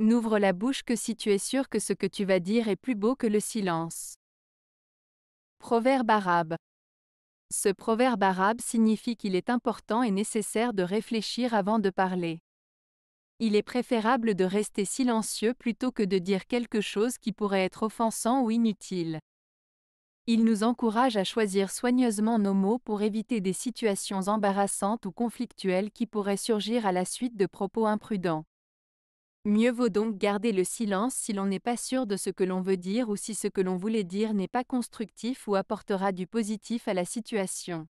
N'ouvre la bouche que si tu es sûr que ce que tu vas dire est plus beau que le silence. Proverbe arabe. Ce proverbe arabe signifie qu'il est important et nécessaire de réfléchir avant de parler. Il est préférable de rester silencieux plutôt que de dire quelque chose qui pourrait être offensant ou inutile. Il nous encourage à choisir soigneusement nos mots pour éviter des situations embarrassantes ou conflictuelles qui pourraient surgir à la suite de propos imprudents. Mieux vaut donc garder le silence si l'on n'est pas sûr de ce que l'on veut dire ou si ce que l'on voulait dire n'est pas constructif ou apportera du positif à la situation.